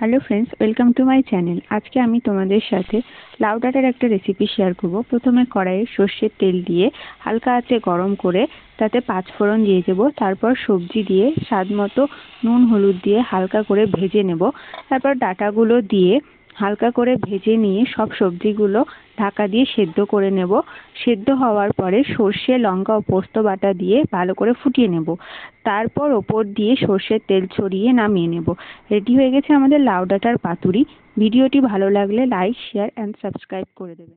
hello friends welcome to my channel আজকে আমি তোমাদের সাথে লাউ ডাঁটার একটা রেসিপি শেয়ার করব প্রথমে কড়াইয়ে সর্ষের তেল দিয়ে হালকা আছে গরম করে তাতে পাঁচ ফোড়ন দিয়ে দেবো তারপর সবজি দিয়ে স্বাদ মতো নুন হলুদ দিয়ে হালকা করে ভেজে নেব তারপর ডাঁটাগুলো দিয়ে হালকা করে ভেজে নিয়ে সব সবজিগুলো ঢাকা দিয়ে সেদ্ধ করে নেব সেদ্ধ হওয়ার পরে সর্ষে লঙ্কা ও পোস্ত বাটা দিয়ে ভালো করে ফুটিয়ে নেব তারপর ওপর দিয়ে সর্ষের তেল ছড়িয়ে নামিয়ে নেব রেডি হয়ে গেছে আমাদের লাউ ডাঁটার পাতুরি ভিডিওটি ভালো লাগলে লাইক শেয়ার অ্যান্ড সাবস্ক্রাইব করে দেবেন